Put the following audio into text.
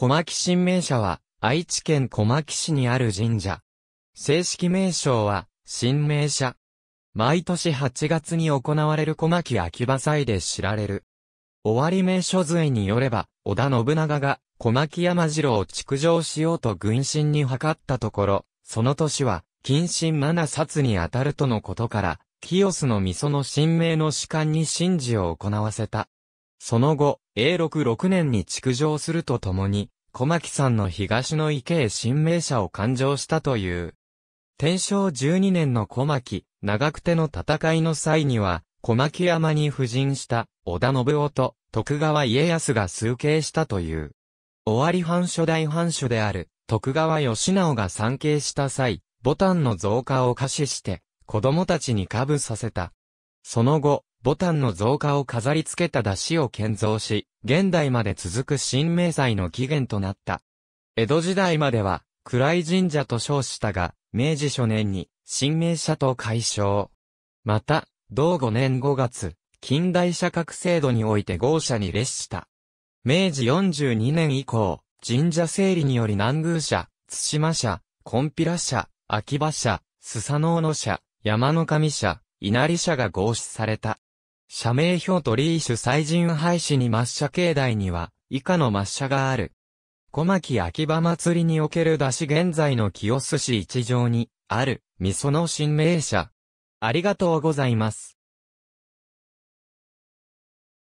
小牧新名社は、愛知県小牧市にある神社。正式名称は、新名社。毎年8月に行われる小牧秋葉祭で知られる。終わり名所随によれば、織田信長が小牧山城を築城しようと軍神に諮ったところ、その年は、近親ナ殺に当たるとのことから、清須の味噌の神明の士官に神事を行わせた。その後、永禄6年に築城するとともに、小牧さんの東の池へ新名車を勘定したという。天正12年の小牧、長久手の戦いの際には、小牧山に布陣した織田信夫と徳川家康が崇敬したという。尾張藩初代藩主である徳川義直が参詣した際、ボタンの増加を可視して、子供たちに下部させた。その後、ボタンの造花を飾り付けた出汁を建造し、現代まで続く新明祭の起源となった。江戸時代までは、暗い神社と称したが、明治初年に、新名社と解消。また、同5年5月、近代社格制度において豪社に列した。明治42年以降、神社整理により南宮社、津島社、コンピラ社、秋葉社、スサノオノ社、山の神社、稲荷社が合祀された。社名表ーシ主祭人廃止に抹茶境内には、以下の抹茶がある。小牧秋葉祭りにおける出し現在の清須市一条に、ある、味噌の新名社。ありがとうございます。